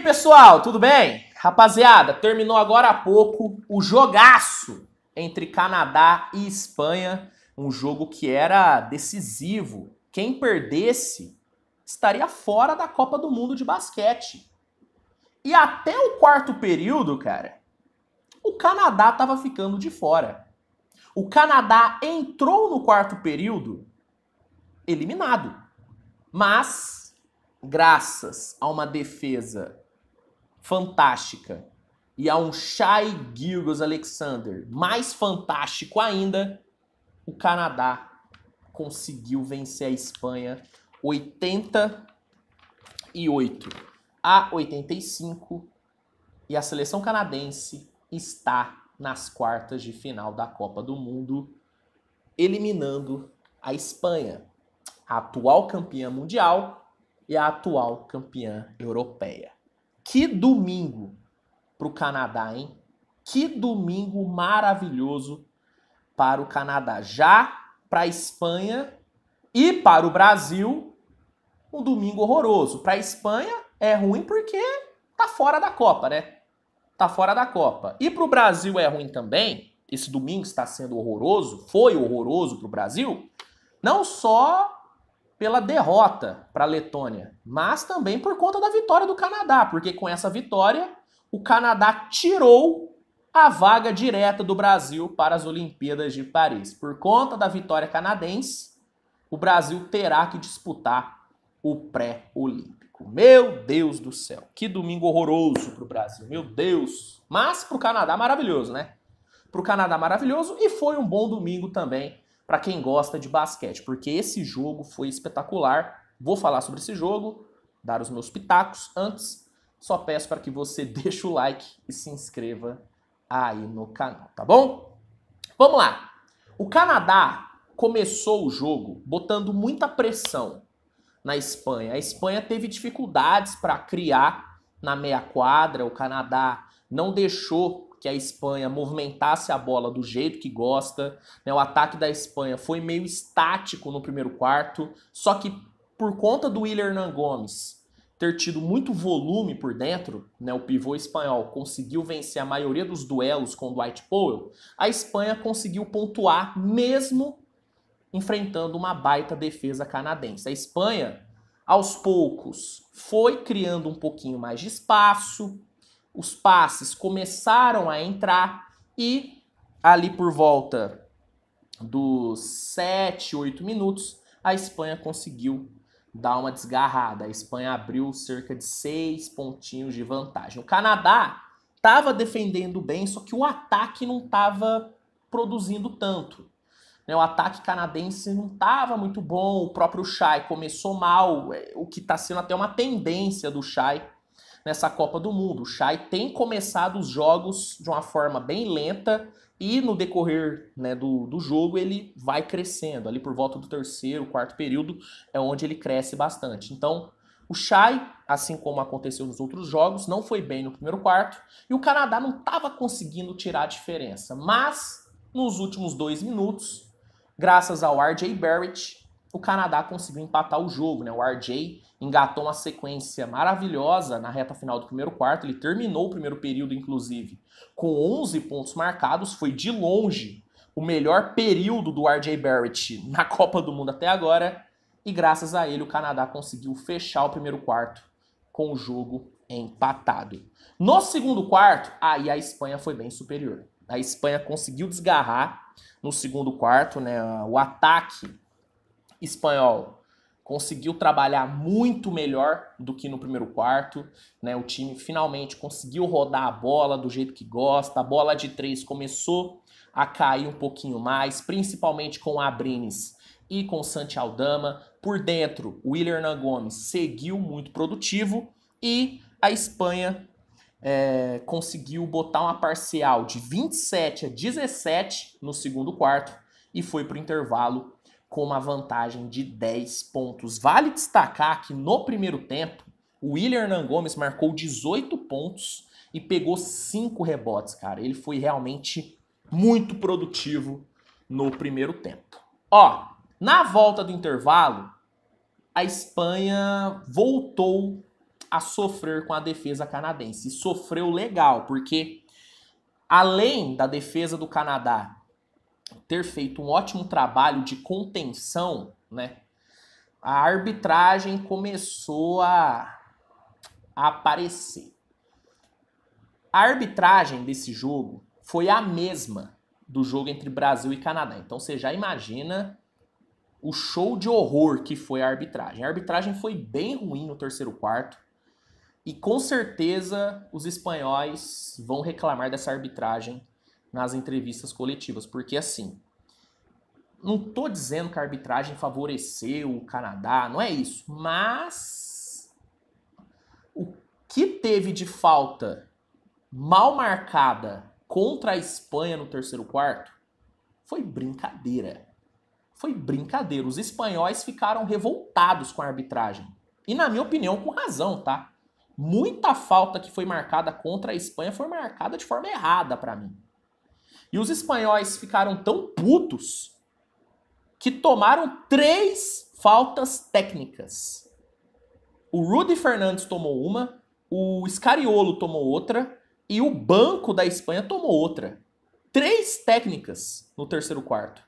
pessoal? Tudo bem? Rapaziada, terminou agora há pouco o jogaço entre Canadá e Espanha, um jogo que era decisivo. Quem perdesse estaria fora da Copa do Mundo de basquete. E até o quarto período, cara, o Canadá estava ficando de fora. O Canadá entrou no quarto período eliminado. Mas graças a uma defesa fantástica. E a um Shai Gilgos Alexander, mais fantástico ainda, o Canadá conseguiu vencer a Espanha 88 a 85 e a seleção canadense está nas quartas de final da Copa do Mundo, eliminando a Espanha, a atual campeã mundial e a atual campeã europeia. Que domingo para o Canadá, hein? Que domingo maravilhoso para o Canadá. Já para a Espanha e para o Brasil, um domingo horroroso. Para a Espanha é ruim porque tá fora da Copa, né? Tá fora da Copa. E para o Brasil é ruim também. Esse domingo está sendo horroroso, foi horroroso para o Brasil, não só pela derrota para a Letônia, mas também por conta da vitória do Canadá, porque com essa vitória o Canadá tirou a vaga direta do Brasil para as Olimpíadas de Paris. Por conta da vitória canadense, o Brasil terá que disputar o pré-olímpico. Meu Deus do céu, que domingo horroroso para o Brasil, meu Deus! Mas para o Canadá maravilhoso, né? Para o Canadá maravilhoso e foi um bom domingo também para quem gosta de basquete, porque esse jogo foi espetacular. Vou falar sobre esse jogo, dar os meus pitacos. Antes, só peço para que você deixe o like e se inscreva aí no canal, tá bom? Vamos lá. O Canadá começou o jogo botando muita pressão na Espanha. A Espanha teve dificuldades para criar na meia quadra, o Canadá não deixou que a Espanha movimentasse a bola do jeito que gosta. Né? O ataque da Espanha foi meio estático no primeiro quarto, só que por conta do Willian Gomes ter tido muito volume por dentro, né? o pivô espanhol conseguiu vencer a maioria dos duelos com o Dwight Powell, a Espanha conseguiu pontuar mesmo enfrentando uma baita defesa canadense. A Espanha, aos poucos, foi criando um pouquinho mais de espaço, os passes começaram a entrar e ali por volta dos 7, 8 minutos, a Espanha conseguiu dar uma desgarrada. A Espanha abriu cerca de 6 pontinhos de vantagem. O Canadá estava defendendo bem, só que o ataque não estava produzindo tanto. Né? O ataque canadense não estava muito bom, o próprio Chai começou mal, é, o que está sendo até uma tendência do Chai, nessa Copa do Mundo. O Chay tem começado os jogos de uma forma bem lenta e no decorrer né, do, do jogo ele vai crescendo. Ali por volta do terceiro, quarto período é onde ele cresce bastante. Então o Chay, assim como aconteceu nos outros jogos, não foi bem no primeiro quarto e o Canadá não estava conseguindo tirar a diferença. Mas nos últimos dois minutos, graças ao RJ Barrett, o Canadá conseguiu empatar o jogo. Né? O RJ engatou uma sequência maravilhosa na reta final do primeiro quarto. Ele terminou o primeiro período, inclusive, com 11 pontos marcados. Foi de longe o melhor período do RJ Barrett na Copa do Mundo até agora. E graças a ele, o Canadá conseguiu fechar o primeiro quarto com o jogo empatado. No segundo quarto, aí a Espanha foi bem superior. A Espanha conseguiu desgarrar no segundo quarto, né? O ataque espanhol conseguiu trabalhar muito melhor do que no primeiro quarto, né? O time finalmente conseguiu rodar a bola do jeito que gosta, a bola de três começou a cair um pouquinho mais, principalmente com o Abrines e com o Santi Aldama. Por dentro, o William Gomes seguiu muito produtivo e a Espanha é, conseguiu botar uma parcial de 27 a 17 no segundo quarto e foi para o intervalo com uma vantagem de 10 pontos. Vale destacar que no primeiro tempo, o William Hernan Gomes marcou 18 pontos e pegou 5 rebotes, cara. Ele foi realmente muito produtivo no primeiro tempo. Ó, na volta do intervalo, a Espanha voltou a sofrer com a defesa canadense. E sofreu legal, porque além da defesa do Canadá ter feito um ótimo trabalho de contenção, né? A arbitragem começou a, a aparecer. A arbitragem desse jogo foi a mesma do jogo entre Brasil e Canadá. Então você já imagina o show de horror que foi a arbitragem. A arbitragem foi bem ruim no terceiro quarto. E com certeza os espanhóis vão reclamar dessa arbitragem nas entrevistas coletivas, porque assim, não estou dizendo que a arbitragem favoreceu o Canadá, não é isso, mas o que teve de falta mal marcada contra a Espanha no terceiro quarto foi brincadeira. Foi brincadeira. Os espanhóis ficaram revoltados com a arbitragem. E na minha opinião, com razão, tá? Muita falta que foi marcada contra a Espanha foi marcada de forma errada para mim. E os espanhóis ficaram tão putos que tomaram três faltas técnicas. O Rudy Fernandes tomou uma, o Scariolo tomou outra e o banco da Espanha tomou outra. Três técnicas no terceiro quarto.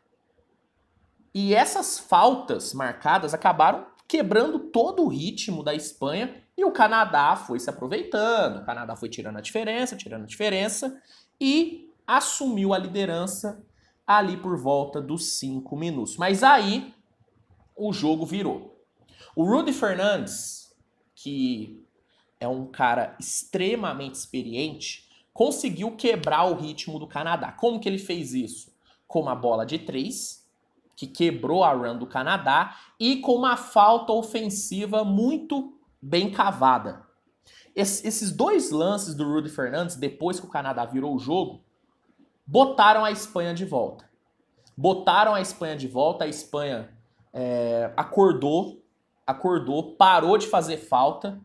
E essas faltas marcadas acabaram quebrando todo o ritmo da Espanha e o Canadá foi se aproveitando. O Canadá foi tirando a diferença, tirando a diferença e assumiu a liderança ali por volta dos cinco minutos. Mas aí o jogo virou. O Rudy Fernandes, que é um cara extremamente experiente, conseguiu quebrar o ritmo do Canadá. Como que ele fez isso? Com uma bola de três, que quebrou a run do Canadá, e com uma falta ofensiva muito bem cavada. Es esses dois lances do Rudy Fernandes, depois que o Canadá virou o jogo, botaram a Espanha de volta. Botaram a Espanha de volta, a Espanha é, acordou, acordou, parou de fazer falta,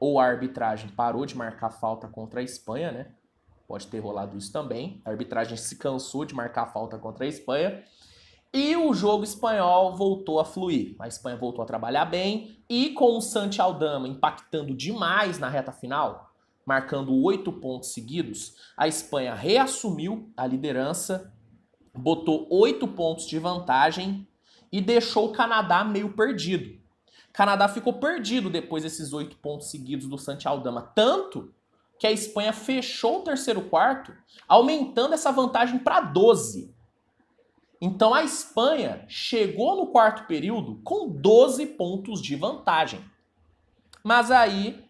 ou a arbitragem parou de marcar falta contra a Espanha, né? Pode ter rolado isso também. A arbitragem se cansou de marcar falta contra a Espanha. E o jogo espanhol voltou a fluir. A Espanha voltou a trabalhar bem e com o Santi Aldama impactando demais na reta final, marcando oito pontos seguidos, a Espanha reassumiu a liderança, botou oito pontos de vantagem e deixou o Canadá meio perdido. O Canadá ficou perdido depois desses oito pontos seguidos do Santiago Dama, tanto que a Espanha fechou o terceiro quarto, aumentando essa vantagem para 12. Então a Espanha chegou no quarto período com 12 pontos de vantagem. Mas aí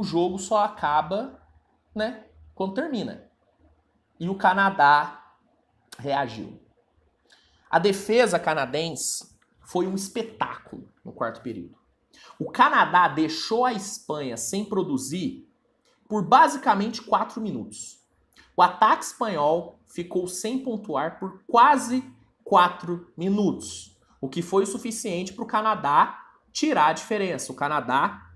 o jogo só acaba, né, quando termina. E o Canadá reagiu. A defesa canadense foi um espetáculo no quarto período. O Canadá deixou a Espanha sem produzir por basicamente quatro minutos. O ataque espanhol ficou sem pontuar por quase quatro minutos, o que foi o suficiente para o Canadá tirar a diferença. O Canadá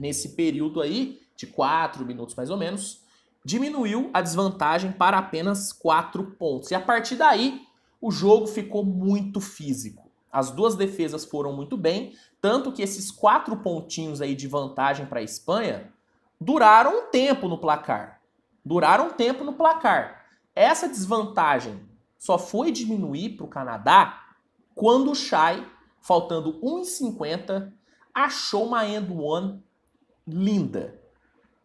nesse período aí, de 4 minutos mais ou menos, diminuiu a desvantagem para apenas 4 pontos. E a partir daí, o jogo ficou muito físico. As duas defesas foram muito bem, tanto que esses quatro pontinhos aí de vantagem para a Espanha duraram um tempo no placar. Duraram um tempo no placar. Essa desvantagem só foi diminuir para o Canadá quando o Chai, faltando 1,50, achou uma end one linda.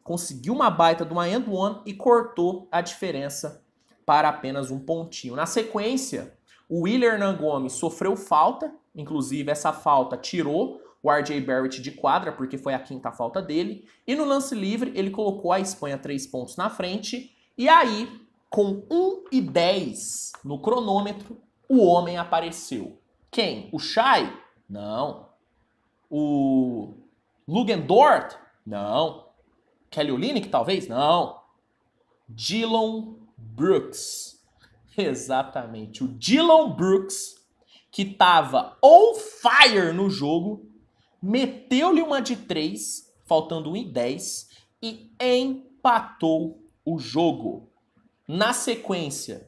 Conseguiu uma baita de uma end one e cortou a diferença para apenas um pontinho. Na sequência, o William Gomes sofreu falta, inclusive essa falta tirou o RJ Barrett de quadra, porque foi a quinta falta dele. E no lance livre, ele colocou a Espanha três pontos na frente. E aí, com 1 e 10 no cronômetro, o homem apareceu. Quem? O Shai? Não. O Lugendort? Não. Kelly Olynyk, talvez? Não. Dylan Brooks. Exatamente. O Dylan Brooks, que tava on fire no jogo, meteu-lhe uma de três, faltando 1 e 10, e empatou o jogo. Na sequência,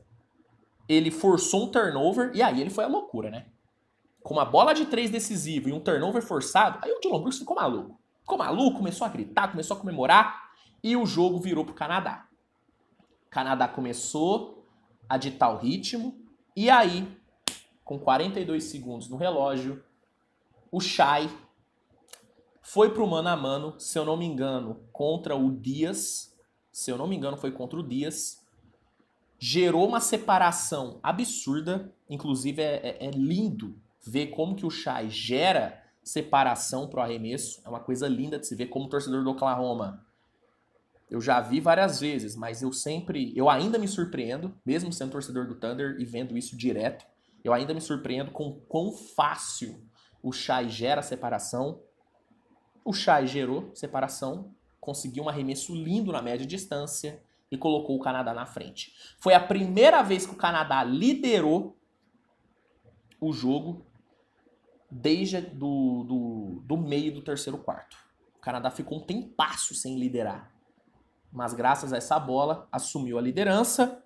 ele forçou um turnover, e aí ele foi a loucura, né? Com uma bola de três decisiva e um turnover forçado, aí o Dylan Brooks ficou maluco. Ficou maluco, começou a gritar, começou a comemorar e o jogo virou pro Canadá. O Canadá começou a ditar o ritmo e aí, com 42 segundos no relógio, o Chai foi pro mano a mano, se eu não me engano, contra o Dias. Se eu não me engano, foi contra o Dias. Gerou uma separação absurda. Inclusive, é, é, é lindo ver como que o Chai gera separação pro arremesso. É uma coisa linda de se ver como torcedor do Oklahoma. Eu já vi várias vezes, mas eu sempre, eu ainda me surpreendo, mesmo sendo torcedor do Thunder e vendo isso direto, eu ainda me surpreendo com quão fácil o Shai gera separação. O Shai gerou separação, conseguiu um arremesso lindo na média distância e colocou o Canadá na frente. Foi a primeira vez que o Canadá liderou o jogo desde do, do, do meio do terceiro quarto. O Canadá ficou um tempasso sem liderar. Mas graças a essa bola, assumiu a liderança.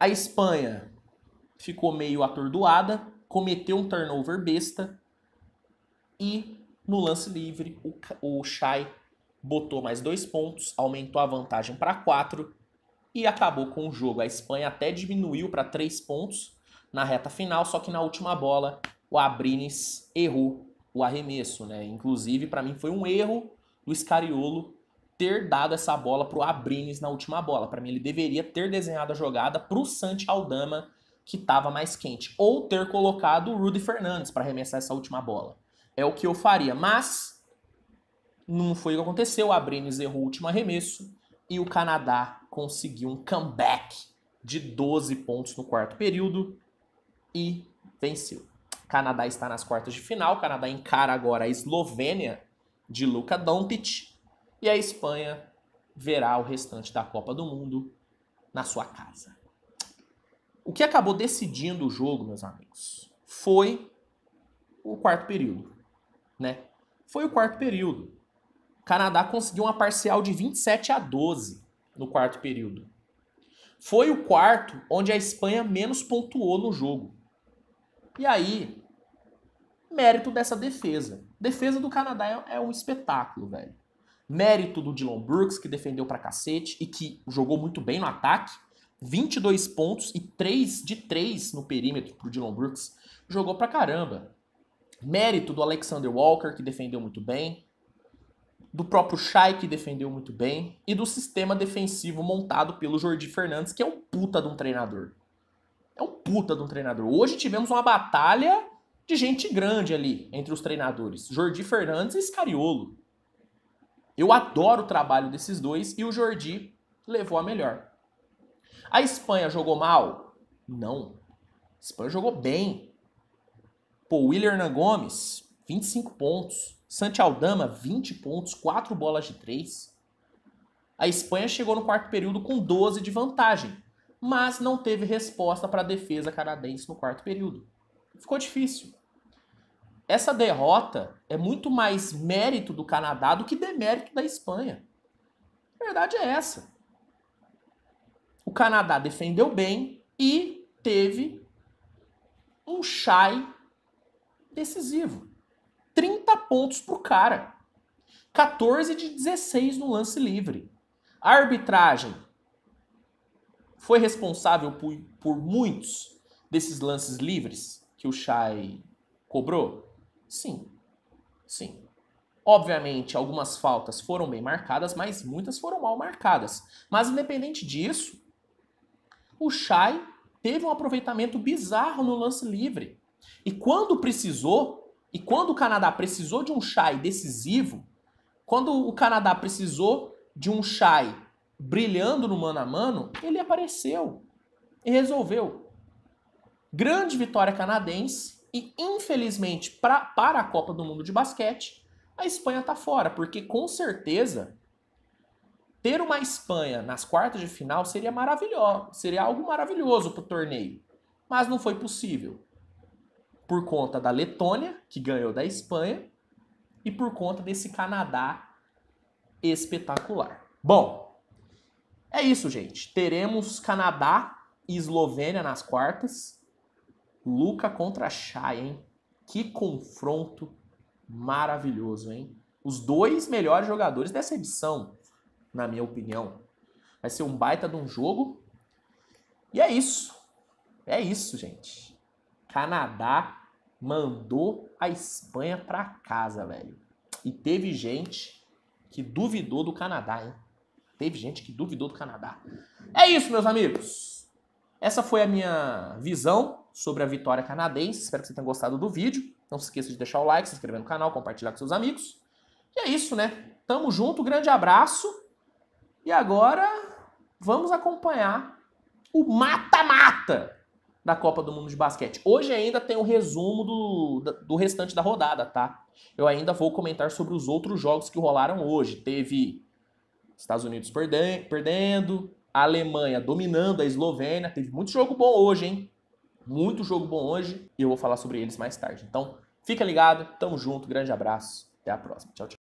A Espanha ficou meio atordoada, cometeu um turnover besta e no lance livre o, o Shai botou mais dois pontos, aumentou a vantagem para quatro e acabou com o jogo. A Espanha até diminuiu para três pontos na reta final, só que na última bola o Abrines errou o arremesso, né? Inclusive, para mim foi um erro do Scariolo ter dado essa bola pro Abrines na última bola. Para mim ele deveria ter desenhado a jogada pro Santi Aldama, que estava mais quente, ou ter colocado o Rudy Fernandes para arremessar essa última bola. É o que eu faria, mas não foi o que aconteceu. O Abrines errou o último arremesso e o Canadá conseguiu um comeback de 12 pontos no quarto período e venceu. Canadá está nas quartas de final. O Canadá encara agora a Eslovênia de Luka Doncic. E a Espanha verá o restante da Copa do Mundo na sua casa. O que acabou decidindo o jogo, meus amigos, foi o quarto período, né? Foi o quarto período. O Canadá conseguiu uma parcial de 27 a 12 no quarto período. Foi o quarto onde a Espanha menos pontuou no jogo. E aí, mérito dessa defesa. Defesa do Canadá é, é, um espetáculo, velho. Mérito do Dylan Brooks, que defendeu pra cacete e que jogou muito bem no ataque. 22 pontos e 3 de 3 no perímetro pro Dylan Brooks. Jogou pra caramba. Mérito do Alexander Walker, que defendeu muito bem. Do próprio Shai, que defendeu muito bem. E do sistema defensivo montado pelo Jordi Fernandes, que é um puta de um treinador. É um puta de um treinador. Hoje tivemos uma batalha de gente grande ali entre os treinadores, Jordi Fernandes e Scariolo. Eu adoro o trabalho desses dois e o Jordi levou a melhor. A Espanha jogou mal? Não. A Espanha jogou bem. Pô, William Hernan Gomes, 25 pontos. Santi Aldama, 20 pontos, 4 bolas de 3. A Espanha chegou no quarto período com 12 de vantagem, mas não teve resposta para a defesa canadense no quarto período ficou difícil. Essa derrota é muito mais mérito do Canadá do que demérito da Espanha. A verdade é essa. O Canadá defendeu bem e teve um chai decisivo. 30 pontos pro cara. 14 de 16 no lance livre. A arbitragem foi responsável por, por muitos desses lances livres? que o Chai cobrou? Sim. Sim. Obviamente, algumas faltas foram bem marcadas, mas muitas foram mal marcadas. Mas independente disso, o Chai teve um aproveitamento bizarro no lance livre. E quando precisou, e quando o Canadá precisou de um Chai decisivo, quando o Canadá precisou de um Chai brilhando no mano a mano, ele apareceu e resolveu. Grande vitória canadense e, infelizmente, pra, para a Copa do Mundo de Basquete, a Espanha está fora, porque com certeza ter uma Espanha nas quartas de final seria maravilhoso, seria algo maravilhoso para o torneio, mas não foi possível por conta da Letônia que ganhou da Espanha e por conta desse Canadá espetacular. Bom, é isso, gente. Teremos Canadá e Eslovênia nas quartas. Luca contra Shai, hein? Que confronto maravilhoso, hein? Os dois melhores jogadores dessa edição, na minha opinião. Vai ser um baita de um jogo. E é isso. É isso, gente. Canadá mandou a Espanha para casa, velho. E teve gente que duvidou do Canadá, hein? Teve gente que duvidou do Canadá. É isso, meus amigos. Essa foi a minha visão sobre a vitória canadense. Espero que você tenha gostado do vídeo. Não se esqueça de deixar o like, se inscrever no canal, compartilhar com seus amigos. E é isso, né? Tamo junto, grande abraço. E agora vamos acompanhar o mata-mata da Copa do Mundo de Basquete. Hoje ainda tem o um resumo do, do restante da rodada, tá? Eu ainda vou comentar sobre os outros jogos que rolaram hoje. Teve Estados Unidos perdendo, a Alemanha dominando a Eslovênia. Teve muito jogo bom hoje, hein? Muito jogo bom hoje e eu vou falar sobre eles mais tarde. Então, fica ligado, tamo junto, grande abraço, até a próxima. Tchau, tchau.